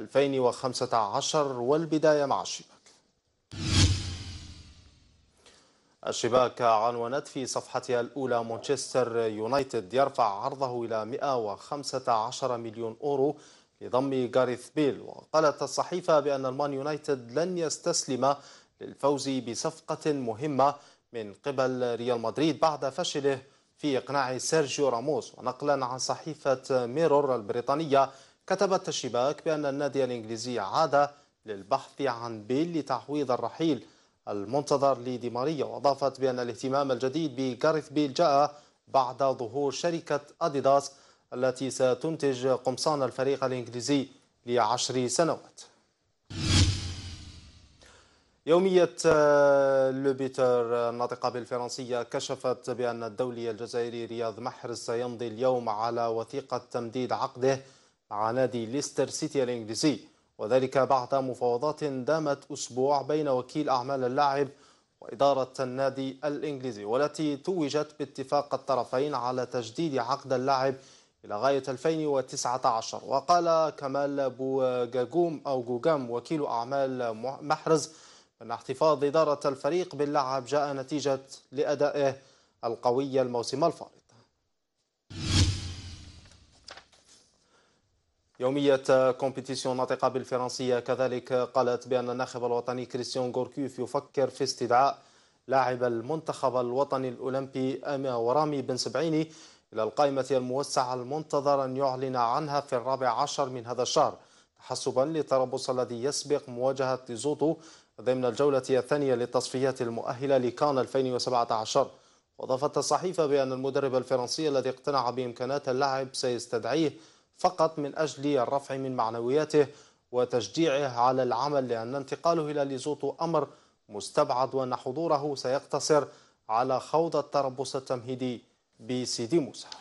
2015 والبداية مع الشباك الشباك عنونت في صفحتها الأولى مانشستر يونايتد يرفع عرضه إلى 115 مليون أورو لضم جاريث بيل وقالت الصحيفة بأن المان يونايتد لن يستسلم للفوز بصفقة مهمة من قبل ريال مدريد بعد فشله في إقناع سيرجيو راموس ونقلا عن صحيفة ميرور البريطانية كتبت الشباك بأن النادي الإنجليزي عاد للبحث عن بيل لتعويض الرحيل المنتظر لدي ماريا وأضافت بأن الاهتمام الجديد بجاريث بيل جاء بعد ظهور شركة أديداس التي ستنتج قمصان الفريق الإنجليزي لعشر سنوات يومية آه، لوبيتر آه، الناطقة بالفرنسية كشفت بأن الدولي الجزائري رياض محرز سيمضي اليوم على وثيقة تمديد عقده مع نادي ليستر سيتي الإنجليزي وذلك بعد مفاوضات دامت أسبوع بين وكيل أعمال اللاعب وإدارة النادي الإنجليزي والتي توجت باتفاق الطرفين على تجديد عقد اللاعب إلى غاية 2019 وقال كمال بوجاجوم أو جوجام وكيل أعمال محرز أن احتفاظ إدارة الفريق باللاعب جاء نتيجة لأدائه القوي الموسم الفارط يومية كومبيتيسيون ناطقة بالفرنسية كذلك قالت بأن الناخب الوطني كريستيان غوركيوف يفكر في استدعاء لاعب المنتخب الوطني الأولمبي أما ورامي بن سبعيني إلى القائمة الموسعة المنتظر أن يعلن عنها في الرابع عشر من هذا الشهر تحسبا للتربص الذي يسبق مواجهة ليزوتو ضمن الجولة الثانية للتصفيات المؤهلة لكان 2017 وأضافت الصحيفة بأن المدرب الفرنسي الذي اقتنع بإمكانات اللاعب سيستدعيه فقط من أجل الرفع من معنوياته وتشجيعه على العمل لأن انتقاله إلى ليزوتو أمر مستبعد وأن حضوره سيقتصر على خوض التربص التمهيدي بسيدي موسى